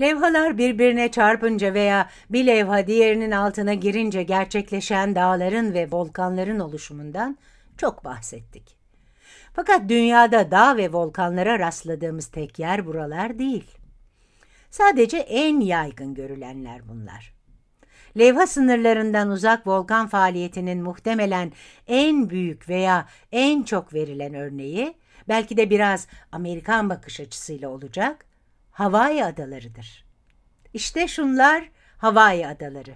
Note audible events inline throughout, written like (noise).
Levhalar birbirine çarpınca veya bir levha diğerinin altına girince gerçekleşen dağların ve volkanların oluşumundan çok bahsettik. Fakat dünyada dağ ve volkanlara rastladığımız tek yer buralar değil. Sadece en yaygın görülenler bunlar. Levha sınırlarından uzak volkan faaliyetinin muhtemelen en büyük veya en çok verilen örneği, belki de biraz Amerikan bakış açısıyla olacak, Havai Adaları'dır. İşte şunlar Havai Adaları.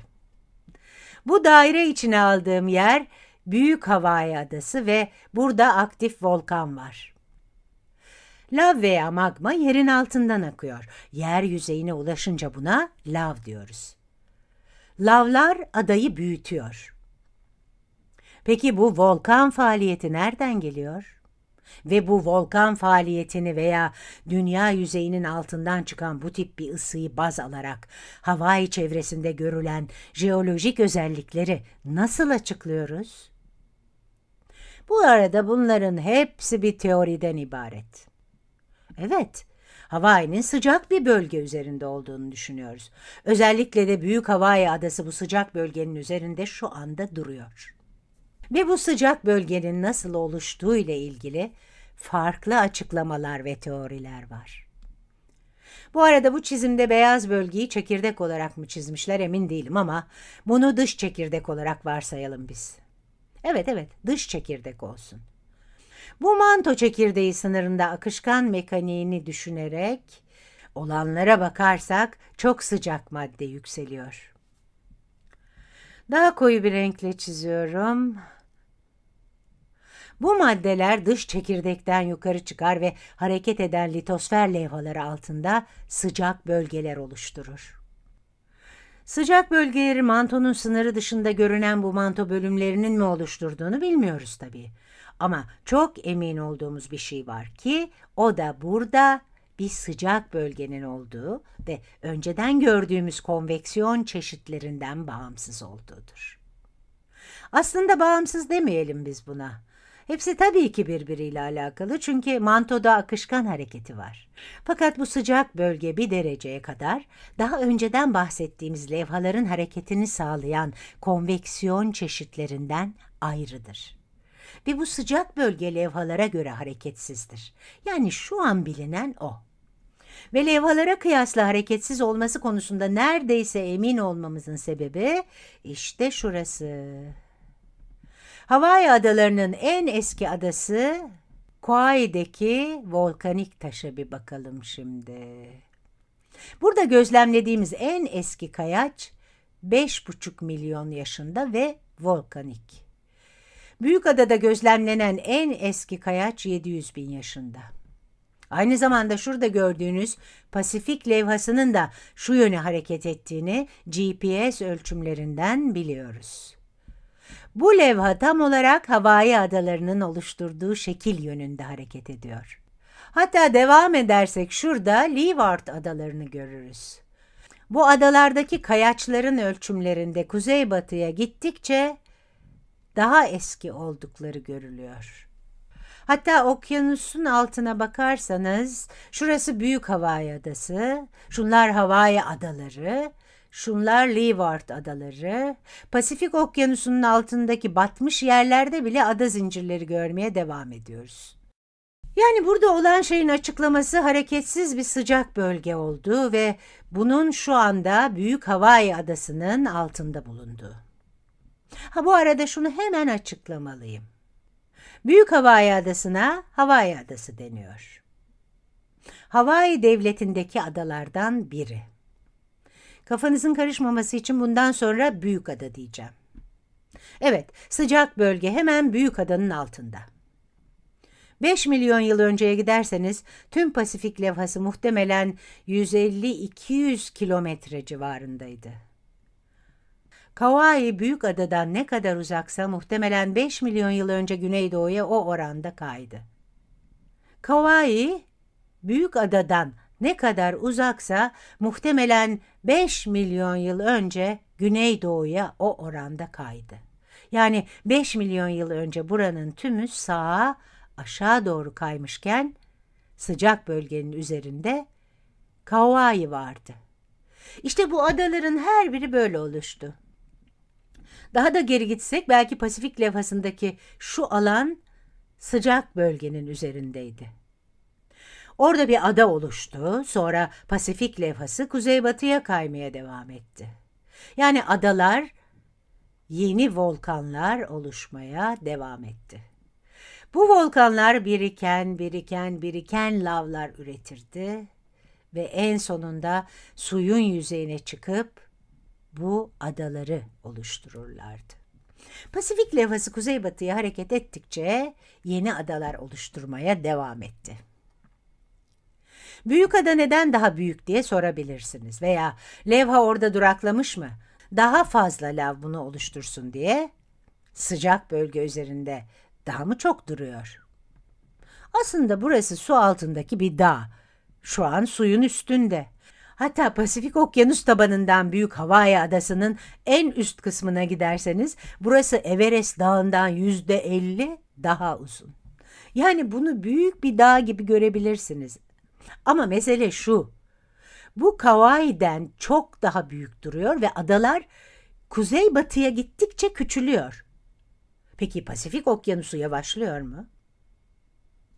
Bu daire içine aldığım yer Büyük Havai Adası ve burada aktif volkan var. Lav veya magma yerin altından akıyor. Yer yüzeyine ulaşınca buna lav diyoruz. Lavlar adayı büyütüyor. Peki bu volkan faaliyeti nereden geliyor? ve bu volkan faaliyetini veya dünya yüzeyinin altından çıkan bu tip bir ısıyı baz alarak Hawaii çevresinde görülen jeolojik özellikleri nasıl açıklıyoruz? Bu arada bunların hepsi bir teoriden ibaret. Evet, Hawaii'nin sıcak bir bölge üzerinde olduğunu düşünüyoruz. Özellikle de Büyük Hawaii Adası bu sıcak bölgenin üzerinde şu anda duruyor. Ve bu sıcak bölgenin nasıl oluştuğu ile ilgili farklı açıklamalar ve teoriler var. Bu arada bu çizimde beyaz bölgeyi çekirdek olarak mı çizmişler emin değilim ama bunu dış çekirdek olarak varsayalım biz. Evet evet dış çekirdek olsun. Bu manto çekirdeği sınırında akışkan mekaniğini düşünerek olanlara bakarsak çok sıcak madde yükseliyor. Daha koyu bir renkle çiziyorum. Bu maddeler dış çekirdekten yukarı çıkar ve hareket eden litosfer levhaları altında sıcak bölgeler oluşturur. Sıcak bölgeleri mantonun sınırı dışında görünen bu manto bölümlerinin mi oluşturduğunu bilmiyoruz tabi. Ama çok emin olduğumuz bir şey var ki o da burada bir sıcak bölgenin olduğu ve önceden gördüğümüz konveksiyon çeşitlerinden bağımsız olduğudur. Aslında bağımsız demeyelim biz buna. Hepsi tabii ki birbiriyle alakalı çünkü mantoda akışkan hareketi var. Fakat bu sıcak bölge bir dereceye kadar daha önceden bahsettiğimiz levhaların hareketini sağlayan konveksiyon çeşitlerinden ayrıdır ve bu sıcak bölge levhalara göre hareketsizdir. Yani şu an bilinen o. Ve levhalara kıyasla hareketsiz olması konusunda neredeyse emin olmamızın sebebi işte şurası. Hawaii adalarının en eski adası Kauai'deki volkanik taşa bir bakalım şimdi. Burada gözlemlediğimiz en eski kayaç 5,5 milyon yaşında ve volkanik. Büyük Adada gözlemlenen en eski kayaç 700 bin yaşında. Aynı zamanda şurada gördüğünüz Pasifik levhasının da şu yöne hareket ettiğini GPS ölçümlerinden biliyoruz. Bu levha tam olarak havai adalarının oluşturduğu şekil yönünde hareket ediyor. Hatta devam edersek şurada Leeward adalarını görürüz. Bu adalardaki kayaçların ölçümlerinde kuzeybatıya gittikçe daha eski oldukları görülüyor. Hatta okyanusun altına bakarsanız şurası Büyük Havai Adası, şunlar Havai Adaları, Şunlar Leeward adaları. Pasifik okyanusunun altındaki batmış yerlerde bile ada zincirleri görmeye devam ediyoruz. Yani burada olan şeyin açıklaması hareketsiz bir sıcak bölge oldu ve bunun şu anda Büyük Hawaii adasının altında bulundu. Ha bu arada şunu hemen açıklamalıyım. Büyük Hawaii adasına Hawaii adası deniyor. Hawaii devletindeki adalardan biri. Kafanızın karışmaması için bundan sonra Büyük Ada diyeceğim. Evet, sıcak bölge hemen Büyük Adanın altında. 5 milyon yıl önceye giderseniz tüm Pasifik levhası muhtemelen 150-200 kilometre civarındaydı. Kauai büyük adadan ne kadar uzaksa muhtemelen 5 milyon yıl önce güneydoğuya o oranda kaydı. Kauai büyük adadan ne kadar uzaksa muhtemelen 5 milyon yıl önce güneydoğuya o oranda kaydı. Yani 5 milyon yıl önce buranın tümü sağa aşağı doğru kaymışken sıcak bölgenin üzerinde Kauai vardı. İşte bu adaların her biri böyle oluştu. Daha da geri gitsek belki Pasifik levhasındaki şu alan sıcak bölgenin üzerindeydi. Orada bir ada oluştu, sonra Pasifik levhası kuzeybatıya kaymaya devam etti. Yani adalar, yeni volkanlar oluşmaya devam etti. Bu volkanlar biriken, biriken, biriken lavlar üretirdi ve en sonunda suyun yüzeyine çıkıp bu adaları oluştururlardı. Pasifik levhası kuzeybatıya hareket ettikçe yeni adalar oluşturmaya devam etti. Büyük Ada neden daha büyük diye sorabilirsiniz veya levha orada duraklamış mı? Daha fazla lav bunu oluştursun diye sıcak bölge üzerinde daha mı çok duruyor? Aslında burası su altındaki bir dağ. Şu an suyun üstünde. Hatta Pasifik Okyanus tabanından Büyük Hawaii Adası'nın en üst kısmına giderseniz burası Everest Dağı'ndan yüzde elli daha uzun. Yani bunu büyük bir dağ gibi görebilirsiniz ama mesele şu. Bu Kauai'den çok daha büyük duruyor ve adalar kuzey batıya gittikçe küçülüyor. Peki Pasifik Okyanusu yavaşlıyor mu?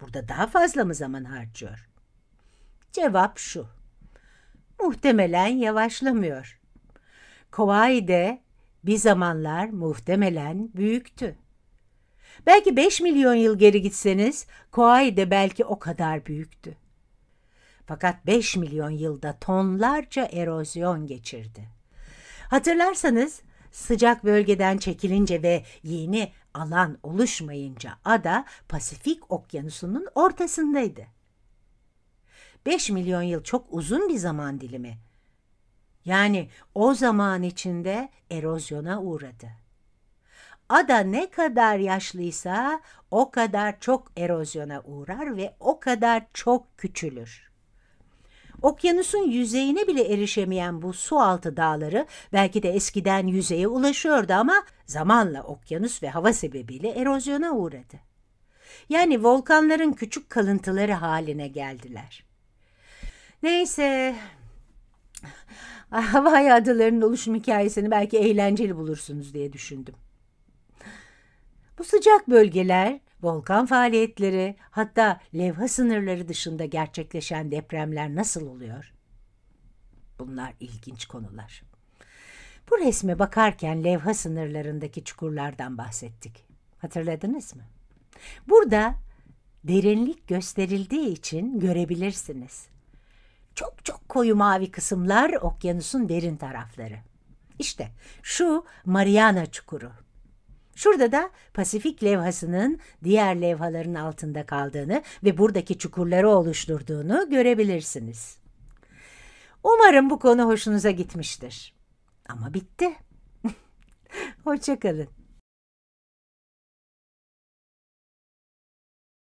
Burada daha fazla mı zaman harcıyor? Cevap şu. Muhtemelen yavaşlamıyor. Kauai'de bir zamanlar muhtemelen büyüktü. Belki 5 milyon yıl geri gitseniz Kauai belki o kadar büyüktü. Fakat 5 milyon yılda tonlarca erozyon geçirdi. Hatırlarsanız sıcak bölgeden çekilince ve yeni alan oluşmayınca ada Pasifik Okyanusu'nun ortasındaydı. 5 milyon yıl çok uzun bir zaman dilimi. Yani o zaman içinde erozyona uğradı. Ada ne kadar yaşlıysa o kadar çok erozyona uğrar ve o kadar çok küçülür. Okyanusun yüzeyine bile erişemeyen bu sualtı dağları belki de eskiden yüzeye ulaşıyordu ama zamanla okyanus ve hava sebebiyle erozyona uğradı. Yani volkanların küçük kalıntıları haline geldiler. Neyse, ah, Havai adalarının oluşum hikayesini belki eğlenceli bulursunuz diye düşündüm. Bu sıcak bölgeler volkan faaliyetleri hatta levha sınırları dışında gerçekleşen depremler nasıl oluyor? Bunlar ilginç konular. Bu resme bakarken levha sınırlarındaki çukurlardan bahsettik. Hatırladınız mı? Burada derinlik gösterildiği için görebilirsiniz. Çok çok koyu mavi kısımlar okyanusun derin tarafları. İşte şu Mariana çukuru. Şurada da Pasifik levhasının diğer levhaların altında kaldığını ve buradaki çukurları oluşturduğunu görebilirsiniz. Umarım bu konu hoşunuza gitmiştir. Ama bitti. (laughs) Hoşçakalın.